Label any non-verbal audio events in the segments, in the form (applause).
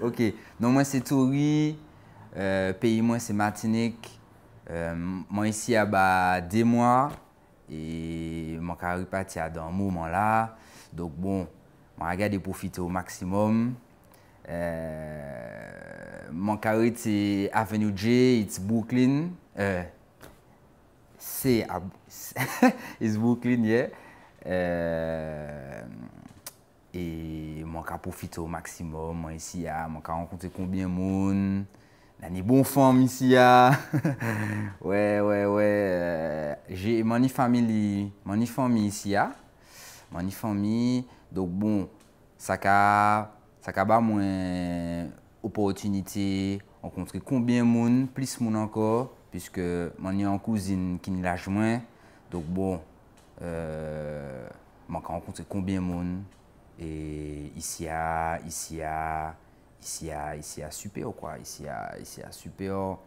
Ok, nou mwen se Tourie, peyi mwen se Martinique, euh, mwen isi a ba de mwa, e mwen kare pati a dan mouman la, dok bon, mwen agade profite ou maksimum. Euh, mwen kare te Avenue J, it's Brooklyn, euh, se, (laughs) it's Brooklyn, ye, eee, E mwen ka poufite ou maksimum mwen isi ya, mwen ka ankonte konbyen moun, nan ni e bon fom isi ya. We, we, we, jè, mwen ni fami li, mwen ni fami isi ya, mwen ni fami. Dok bon, sa ka, sa ka ba mwen opotunite, ankonte konbyen moun, plis moun anko, piske mwen ni an kouzin ki ni laj mwen, dok bon, euh, mwen ka ankonte konbyen moun. E isi bon, bon, a, isi a, isi a, isi a supe o kwa. Isi a, isi a supe euh, o.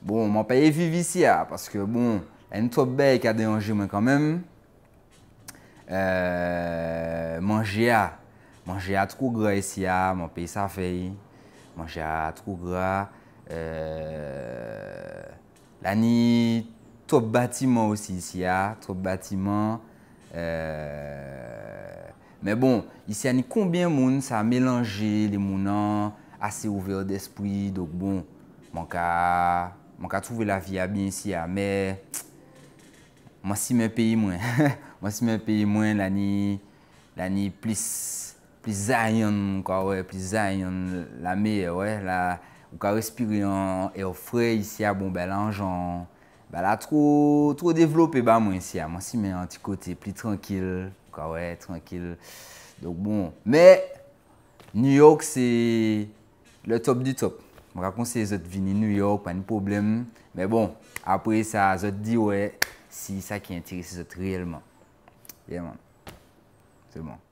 Bon, mwen paye viv isi a. Paske bon, en tope baye kade anje mwen kamem. Mange a, manje a trok gra isi a. Mwen paye sa fey. Mange a trok gra. Euh, Lani, tope batiman osi isi a. Tope batiman. E... Euh, Men bon, isi ane konbyen moun sa melange le mounan ase ouve od espri. Donk bon, man ka, man ka touve la viya bin isi ya. Men, monsi men peyi mwen. Monsi (laughs) men peyi mwen lani, lani plis, plis zayon kwa we, plis zayon la me we. La, ou ka respiri ane, e ou frey isi ya, bon, be lan jan, be la tro, tro devlope ba moun isi ya. Ah. Monsi men ane ti kote, pli tranquil. Donc, ouais, tranquille. Donc, bon. Mais, New York, c'est le top du top. Je me raconte que New York, pas de problème. Mais bon, après ça, je dit ouais, si ça qui intéresse les autres réellement. C'est bon.